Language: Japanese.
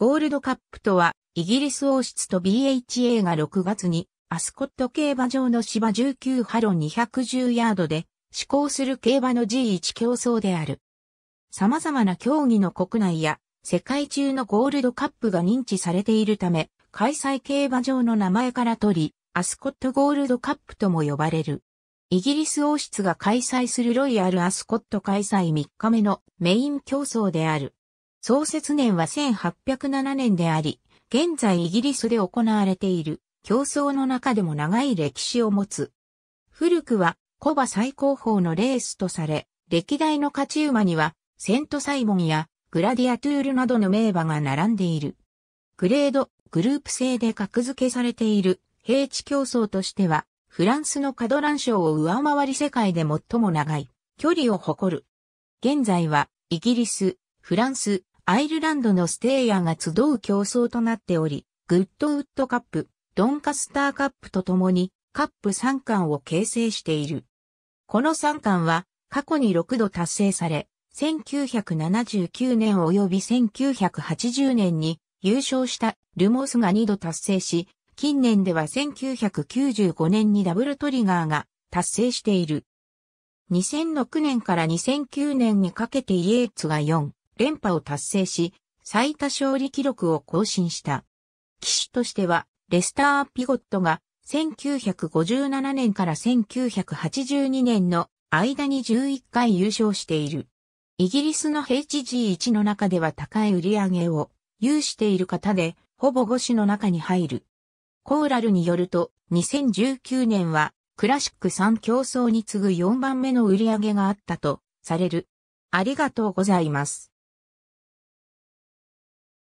ゴールドカップとは、イギリス王室と BHA が6月に、アスコット競馬場の芝19ハロン210ヤードで、施行する競馬の G1 競争である。様々な競技の国内や、世界中のゴールドカップが認知されているため、開催競馬場の名前から取り、アスコットゴールドカップとも呼ばれる。イギリス王室が開催するロイヤルアスコット開催3日目のメイン競争である。創設年は1807年であり、現在イギリスで行われている競争の中でも長い歴史を持つ。古くはコバ最高峰のレースとされ、歴代の勝ち馬にはセントサイモンやグラディアトゥールなどの名馬が並んでいる。グレード、グループ制で格付けされている平地競争としては、フランスのカドラン賞を上回り世界で最も長い距離を誇る。現在はイギリス、フランス、アイルランドのステイヤーが集う競争となっており、グッドウッドカップ、ドンカスターカップとともにカップ3冠を形成している。この3冠は過去に6度達成され、1979年及び1980年に優勝したルモスが2度達成し、近年では1995年にダブルトリガーが達成している。2006年から2009年にかけてイエーツが4、連覇を達成し、最多勝利記録を更新した。騎手としては、レスター・ピゴットが1957年から1982年の間に11回優勝している。イギリスの HG1 の中では高い売り上げを有している方で、ほぼ5種の中に入る。コーラルによると、2019年はクラシック3競争に次ぐ4番目の売り上げがあったとされる。ありがとうございます。